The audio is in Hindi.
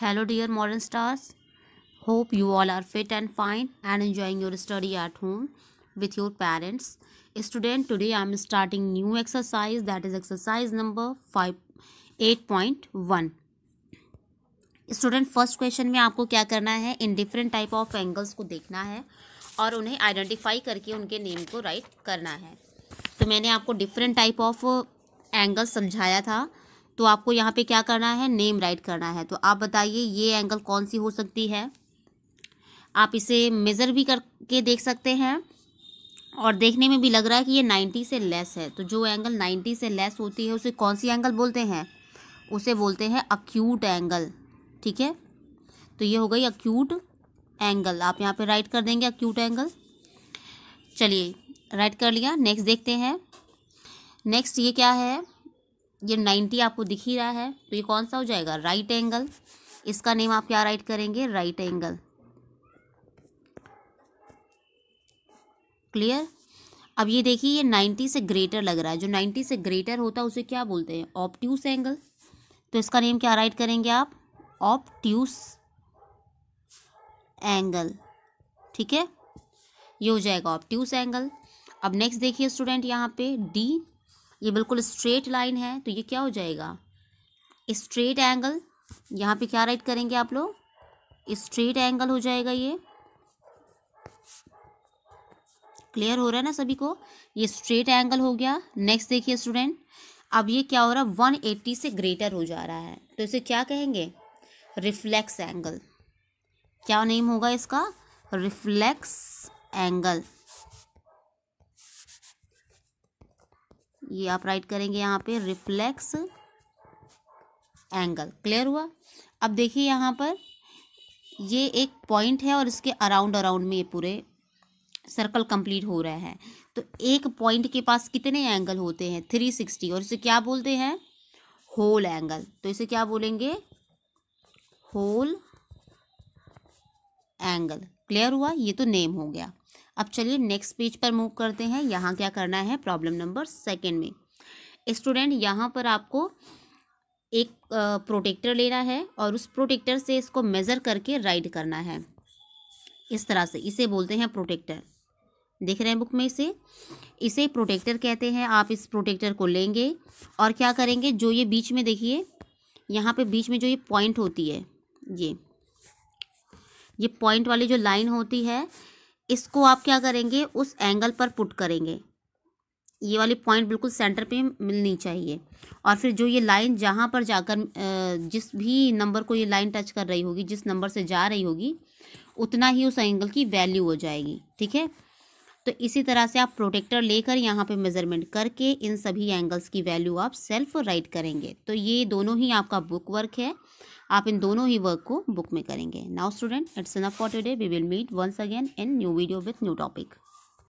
hello dear modern stars hope you all are fit and fine and enjoying your study at home with your parents student today I am starting new exercise that is exercise number five eight student first question में आपको क्या करना है इन डिफरेंट टाइप ऑफ एंगल्स को देखना है और उन्हें आइडेंटिफाई करके उनके नेम को राइट करना है तो मैंने आपको डिफरेंट टाइप ऑफ एंगल समझाया था तो आपको यहाँ पे क्या करना है नेम राइट करना है तो आप बताइए ये एंगल कौन सी हो सकती है आप इसे मेज़र भी करके देख सकते हैं और देखने में भी लग रहा है कि ये नाइन्टी से लेस है तो जो एंगल नाइन्टी से लेस होती है उसे कौन सी एंगल बोलते हैं उसे बोलते हैं अक्यूट एंगल ठीक है तो ये हो गई अक्यूट एंगल आप यहाँ पे राइट कर देंगे अक्यूट एंगल चलिए राइट कर लिया नेक्स्ट देखते हैं नेक्स्ट ये क्या है ये नाइन्टी आपको दिख ही रहा है तो ये कौन सा हो जाएगा राइट एंगल इसका नेम आप क्या राइट करेंगे राइट एंगल क्लियर अब ये देखिए ये नाइन्टी से ग्रेटर लग रहा है जो नाइन्टी से ग्रेटर होता है उसे क्या बोलते हैं ऑप्ट्यूस एंगल तो इसका नेम क्या राइट करेंगे आप ऑप्ट्यूस एंगल ठीक है ये हो जाएगा ऑप्ट्यूस एंगल अब नेक्स्ट देखिए स्टूडेंट यहाँ पे डी ये बिल्कुल स्ट्रेट लाइन है तो ये क्या हो जाएगा स्ट्रेट एंगल यहाँ पे क्या राइट करेंगे आप लोग स्ट्रेट एंगल हो जाएगा ये क्लियर हो रहा है ना सभी को ये स्ट्रेट एंगल हो गया नेक्स्ट देखिए स्टूडेंट अब ये क्या हो रहा है वन एट्टी से ग्रेटर हो जा रहा है तो इसे क्या कहेंगे रिफ्लेक्स एंगल क्या नेम होगा इसका रिफ्लेक्स एंगल ये आप राइट करेंगे यहाँ पे रिफ्लेक्स एंगल क्लियर हुआ अब देखिए यहाँ पर ये एक पॉइंट है और इसके अराउंड अराउंड में ये पूरे सर्कल कंप्लीट हो रहा है तो एक पॉइंट के पास कितने एंगल होते हैं थ्री सिक्सटी और इसे क्या बोलते हैं होल एंगल तो इसे क्या बोलेंगे होल एंगल क्लियर हुआ ये तो नेम हो गया अब चलिए नेक्स्ट पेज पर मूव करते हैं यहाँ क्या करना है प्रॉब्लम नंबर सेकेंड में स्टूडेंट यहाँ पर आपको एक प्रोटेक्टर लेना है और उस प्रोटेक्टर से इसको मेज़र करके राइड करना है इस तरह से इसे बोलते हैं प्रोटेक्टर देख रहे हैं बुक में इसे इसे प्रोटेक्टर कहते हैं आप इस प्रोटेक्टर को लेंगे और क्या करेंगे जो ये बीच में देखिए यहाँ पे बीच में जो ये पॉइंट होती है ये ये पॉइंट वाली जो लाइन होती है इसको आप क्या करेंगे उस एंगल पर पुट करेंगे ये वाली पॉइंट बिल्कुल सेंटर पे मिलनी चाहिए और फिर जो ये लाइन जहाँ पर जाकर जिस भी नंबर को ये लाइन टच कर रही होगी जिस नंबर से जा रही होगी उतना ही उस एंगल की वैल्यू हो जाएगी ठीक है तो इसी तरह से आप प्रोटेक्टर लेकर यहाँ पे मेज़रमेंट करके इन सभी एंगल्स की वैल्यू आप सेल्फ राइट करेंगे तो ये दोनों ही आपका बुक वर्क है आप इन दोनों ही वर्क को बुक में करेंगे now student it's enough for today we will meet once again in new video with new topic